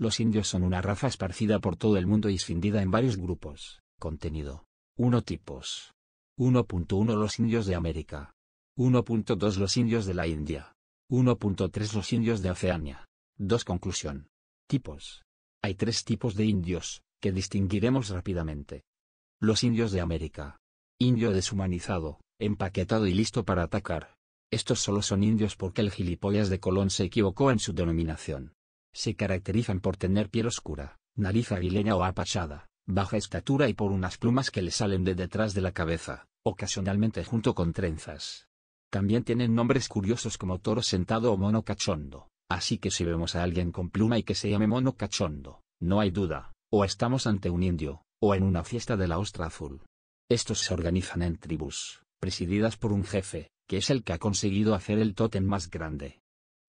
Los indios son una raza esparcida por todo el mundo y escindida en varios grupos. Contenido. 1 tipos. 1.1 Los indios de América. 1.2 Los indios de la India. 1.3 Los indios de Oceania. 2 Conclusión. Tipos. Hay tres tipos de indios, que distinguiremos rápidamente. Los indios de América. Indio deshumanizado, empaquetado y listo para atacar. Estos solo son indios porque el gilipollas de Colón se equivocó en su denominación. Se caracterizan por tener piel oscura, nariz aguileña o apachada, baja estatura y por unas plumas que le salen de detrás de la cabeza, ocasionalmente junto con trenzas. También tienen nombres curiosos como toro sentado o mono cachondo, así que si vemos a alguien con pluma y que se llame mono cachondo, no hay duda, o estamos ante un indio, o en una fiesta de la ostra azul. Estos se organizan en tribus, presididas por un jefe, que es el que ha conseguido hacer el tótem más grande,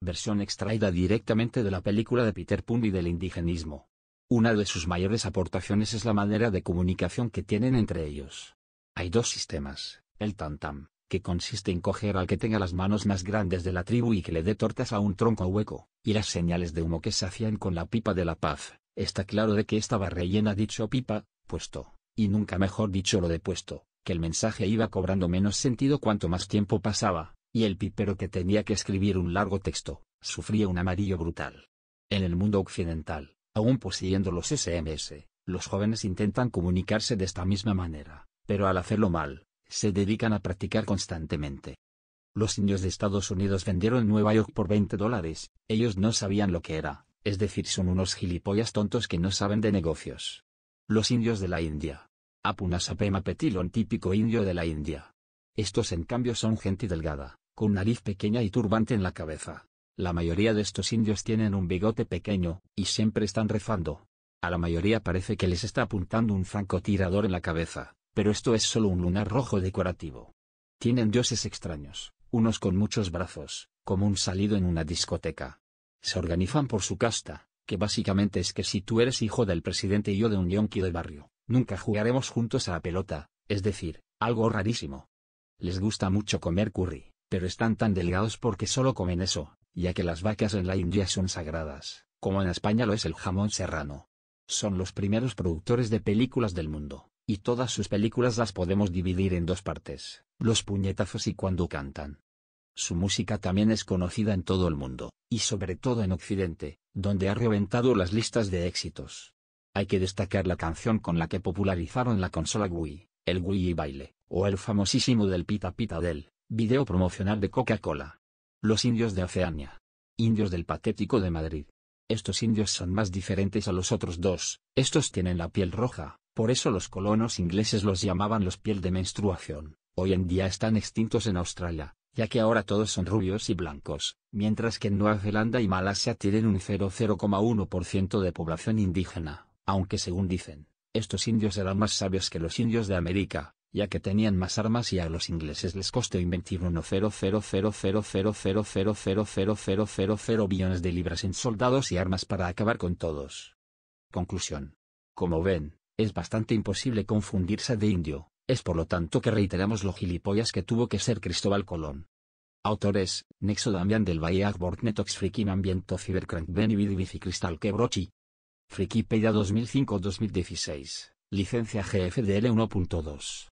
versión extraída directamente de la película de Peter Pan y del indigenismo. Una de sus mayores aportaciones es la manera de comunicación que tienen entre ellos. Hay dos sistemas, el tantam, que consiste en coger al que tenga las manos más grandes de la tribu y que le dé tortas a un tronco hueco, y las señales de humo que se hacían con la pipa de la paz. Está claro de que estaba rellena dicho pipa, puesto, y nunca mejor dicho lo de puesto, que el mensaje iba cobrando menos sentido cuanto más tiempo pasaba, y el pipero que tenía que escribir un largo texto, sufría un amarillo brutal. En el mundo occidental, aún poseyendo los SMS, los jóvenes intentan comunicarse de esta misma manera, pero al hacerlo mal, se dedican a practicar constantemente. Los indios de Estados Unidos vendieron Nueva York por 20 dólares, ellos no sabían lo que era, es decir, son unos gilipollas tontos que no saben de negocios. Los indios de la India. Apunasapema Petilon típico indio de la India, estos en cambio son gente delgada, con nariz pequeña y turbante en la cabeza. La mayoría de estos indios tienen un bigote pequeño, y siempre están rezando. A la mayoría parece que les está apuntando un francotirador en la cabeza, pero esto es solo un lunar rojo decorativo. Tienen dioses extraños, unos con muchos brazos, como un salido en una discoteca. Se organizan por su casta, que básicamente es que si tú eres hijo del presidente y yo de un yonki del barrio, nunca jugaremos juntos a la pelota, es decir, algo rarísimo. Les gusta mucho comer curry, pero están tan delgados porque solo comen eso, ya que las vacas en la India son sagradas, como en España lo es el jamón serrano. Son los primeros productores de películas del mundo, y todas sus películas las podemos dividir en dos partes, los puñetazos y cuando cantan. Su música también es conocida en todo el mundo, y sobre todo en Occidente, donde ha reventado las listas de éxitos. Hay que destacar la canción con la que popularizaron la consola Wii, el Wii Baile, o el famosísimo del Pita Pita del video promocional de Coca-Cola. Los indios de Oceania. Indios del Patético de Madrid. Estos indios son más diferentes a los otros dos, estos tienen la piel roja, por eso los colonos ingleses los llamaban los piel de menstruación. Hoy en día están extintos en Australia, ya que ahora todos son rubios y blancos, mientras que en Nueva Zelanda y Malasia tienen un 0,1% de población indígena, aunque según dicen, estos indios eran más sabios que los indios de América, ya que tenían más armas y a los ingleses les costó inventir 000 billones de libras en soldados y armas para acabar con todos. Conclusión. Como ven, es bastante imposible confundirse de indio, es por lo tanto que reiteramos lo gilipollas que tuvo que ser Cristóbal Colón. Autores, Nexo Damián del Valle Netox Freaking Ambiento Cibercrank y Cristal Quebrochi, Frikipedia 2005-2016, licencia GFDL 1.2.